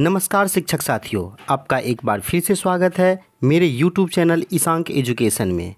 नमस्कार शिक्षक साथियों आपका एक बार फिर से स्वागत है मेरे YouTube चैनल ईशांक एजुकेशन में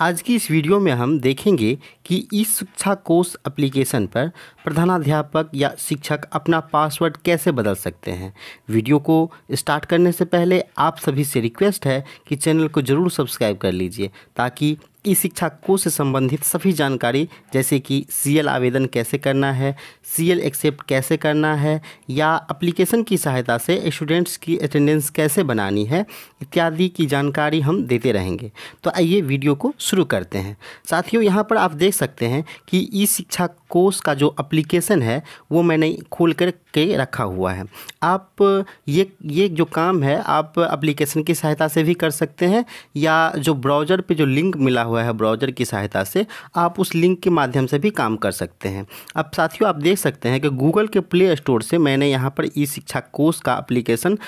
आज की इस वीडियो में हम देखेंगे कि इस शिक्षा कोर्स एप्लीकेशन पर प्रधानाध्यापक या शिक्षक अपना पासवर्ड कैसे बदल सकते हैं वीडियो को स्टार्ट करने से पहले आप सभी से रिक्वेस्ट है कि चैनल को ज़रूर सब्सक्राइब कर लीजिए ताकि ई शिक्षा कोर्स से संबंधित सभी जानकारी जैसे कि सीएल आवेदन कैसे करना है सीएल एक्सेप्ट कैसे करना है या अप्लीकेशन की सहायता से स्टूडेंट्स की अटेंडेंस कैसे बनानी है इत्यादि की जानकारी हम देते रहेंगे तो आइए वीडियो को शुरू करते हैं साथियों यहाँ पर आप देख सकते हैं कि ई शिक्षा कोर्स का जो अप्लीकेशन है वो मैंने खोल कर के रखा हुआ है आप ये ये जो काम है आप अप्लीकेशन की सहायता से भी कर सकते हैं या जो ब्राउज़र पर जो लिंक मिला हुआ हुआ है ब्राउज़र की सहायता से आप उस लिंक के माध्यम से भी काम कर सकते हैं अब साथियों आप देख सकते हैं कि गूगल के प्ले स्टोर से मैंने यहाँ पर ई शिक्षा कोर्स का अप्लीकेशन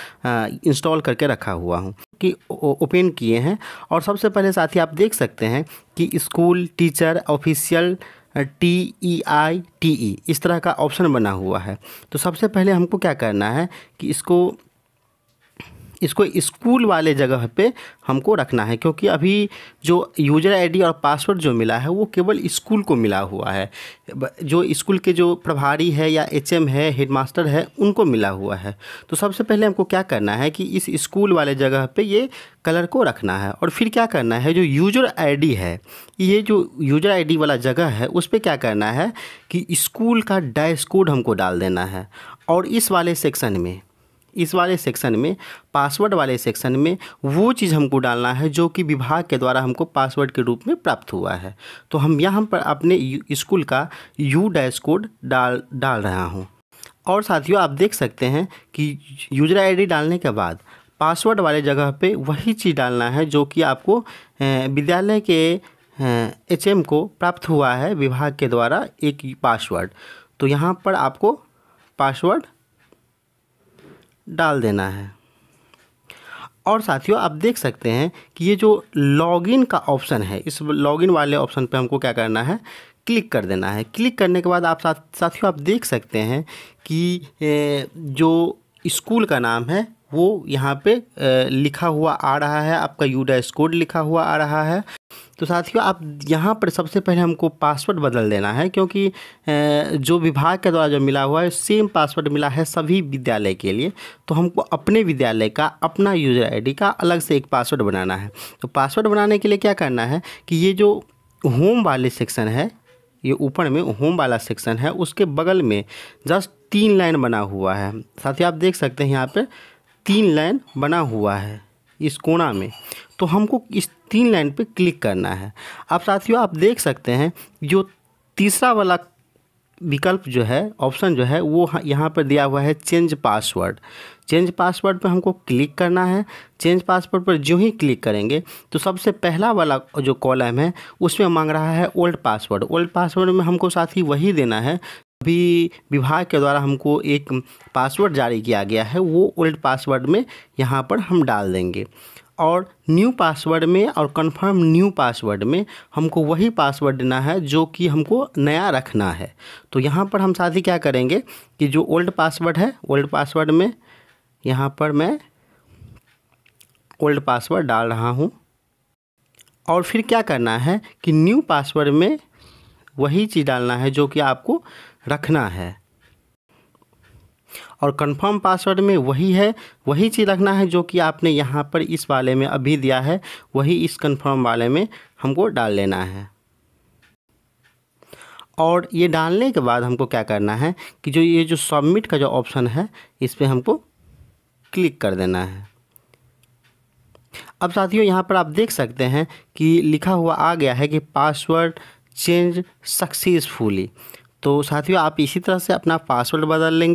इंस्टॉल करके रखा हुआ हूँ कि ओपन किए हैं और सबसे पहले साथी आप देख सकते हैं कि school teacher official T E I T E इस तरह का ऑप्शन बना हुआ है तो सबसे पहले हमको क्या करना है कि इसको इसको स्कूल वाले जगह पे हमको रखना है क्योंकि अभी जो यूजर आईडी और पासवर्ड जो मिला है वो केवल स्कूल को मिला हुआ है जो स्कूल के जो प्रभारी है या एचएम है हेडमास्टर है उनको मिला हुआ है तो सबसे पहले हमको क्या करना है कि इस स्कूल वाले जगह पे ये कलर को रखना है और फिर क्या करना है जो यूजर आई है ये जो यूजर आई वाला जगह है उस पर क्या करना है कि स्कूल का डैश कोड हमको डाल देना है और इस वाले सेक्शन में इस वाले सेक्शन में पासवर्ड वाले सेक्शन में वो चीज़ हमको डालना है जो कि विभाग के द्वारा हमको पासवर्ड के रूप में प्राप्त हुआ है तो हम यहाँ पर अपने स्कूल का यू डैश कोड डाल डाल रहा हूँ और साथियों आप देख सकते हैं कि यूजर आईडी डालने के बाद पासवर्ड वाले जगह पे वही चीज़ डालना है जो कि आपको विद्यालय के एच एम को प्राप्त हुआ है विभाग के द्वारा एक पासवर्ड तो यहाँ पर आपको पासवर्ड डाल देना है और साथियों आप देख सकते हैं कि ये जो लॉगिन का ऑप्शन है इस लॉगिन वाले ऑप्शन पे हमको क्या करना है क्लिक कर देना है क्लिक करने के बाद आप साथ साथियों आप देख सकते हैं कि जो स्कूल का नाम है वो यहाँ पे लिखा हुआ आ रहा है आपका डैश कोड लिखा हुआ आ रहा है तो साथियों आप यहाँ पर सबसे पहले हमको पासवर्ड बदल देना है क्योंकि जो विभाग के द्वारा जो मिला हुआ है सेम पासवर्ड मिला है सभी विद्यालय के लिए तो हमको अपने विद्यालय का अपना यूज़र आईडी का अलग से एक पासवर्ड बनाना है तो पासवर्ड बनाने के लिए क्या करना है कि ये जो होम वाले सेक्शन है ये ऊपर में होम वाला सेक्शन है उसके बगल में जस्ट तीन लाइन बना हुआ है साथ ही आप देख सकते हैं यहाँ पे तीन लाइन बना हुआ है इस कोना में तो हमको इस तीन लाइन पे क्लिक करना है अब साथियों आप देख सकते हैं जो तीसरा वाला विकल्प जो है ऑप्शन जो है वो यहाँ पर दिया हुआ है चेंज पासवर्ड चेंज पासवर्ड पर हमको क्लिक करना है चेंज पासवर्ड पर जो ही क्लिक करेंगे तो सबसे पहला वाला जो कॉलम है उसमें मांग रहा है ओल्ड पासवर्ड ओल्ड पासवर्ड में हमको साथ ही वही देना है अभी विभाग के द्वारा हमको एक पासवर्ड जारी किया गया है वो ओल्ड पासवर्ड में यहाँ पर हम डाल देंगे और न्यू पासवर्ड में और कंफर्म न्यू पासवर्ड में हमको वही पासवर्ड देना है जो कि हमको नया रखना है तो यहाँ पर हम साथ ही क्या करेंगे कि जो ओल्ड पासवर्ड है ओल्ड पासवर्ड में यहाँ पर मैं ओल्ड पासवर्ड डाल रहा हूँ और फिर क्या करना है कि न्यू पासवर्ड में वही चीज़ डालना है जो कि आपको रखना है और कंफर्म पासवर्ड में वही है वही चीज़ रखना है जो कि आपने यहाँ पर इस वाले में अभी दिया है वही इस कंफर्म वाले में हमको डाल लेना है और ये डालने के बाद हमको क्या करना है कि जो ये जो सबमिट का जो ऑप्शन है इस पर हमको क्लिक कर देना है अब साथियों यहाँ पर आप देख सकते हैं कि लिखा हुआ आ गया है कि पासवर्ड चेंज सक्सेसफुली तो साथियों आप इसी तरह से अपना पासवर्ड बदल लेंगे